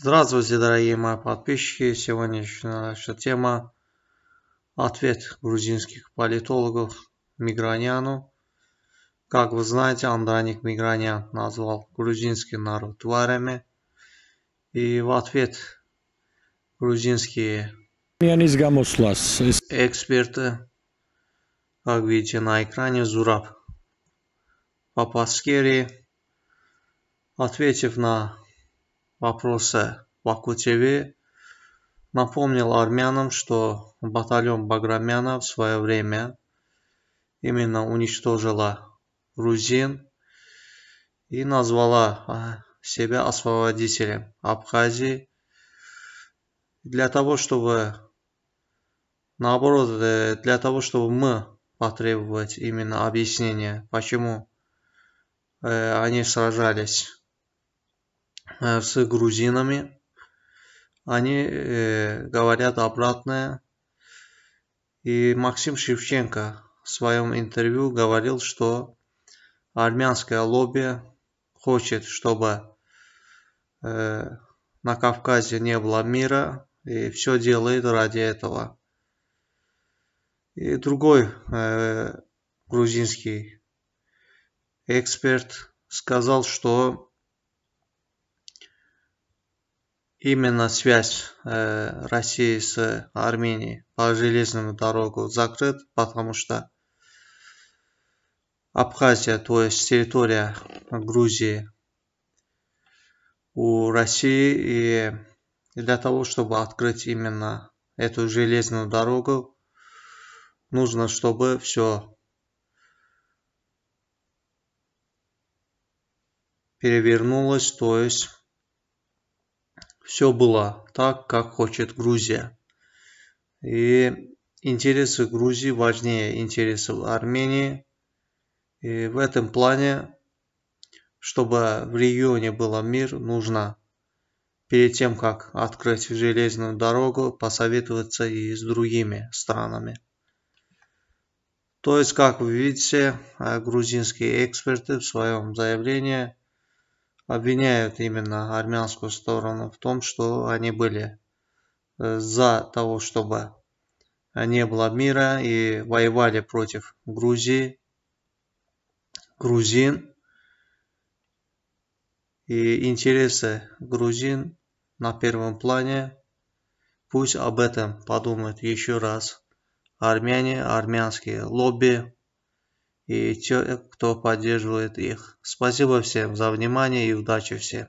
Здравствуйте, дорогие мои подписчики! Сегодняшняя наша тема – ответ грузинских политологов Миграняну. Как вы знаете, Андраник Мигранян назвал грузинский народ тварями. И в ответ грузинские эксперты, как видите на экране, Зураб Папаскери, ответив на вопроса в Акутьеве напомнил армянам, что батальон Баграмяна в свое время именно уничтожила грузин и назвала а, себя освободителем Абхазии для того, чтобы наоборот, э, для того, чтобы мы потребовать именно объяснения, почему э, они сражались Э, с грузинами. Они э, говорят обратное. И Максим Шевченко в своем интервью говорил, что армянское лобби хочет, чтобы э, на Кавказе не было мира и все делает ради этого. И другой э, грузинский эксперт сказал, что именно связь э, России с Арменией по железному дорогу закрыт, потому что Абхазия, то есть территория Грузии у России, и для того, чтобы открыть именно эту железную дорогу, нужно, чтобы все перевернулось, то есть все было так, как хочет Грузия. И интересы Грузии важнее интересов Армении. И в этом плане, чтобы в регионе был мир, нужно перед тем, как открыть железную дорогу, посоветоваться и с другими странами. То есть, как вы видите, э, грузинские эксперты в своем заявлении обвиняют именно армянскую сторону в том, что они были э, за того, чтобы не было мира и воевали против Грузии, грузин. И интересы грузин на первом плане. Пусть об этом подумают еще раз армяне, армянские лобби, и те, кто поддерживает их. Спасибо всем за внимание и удачи всем.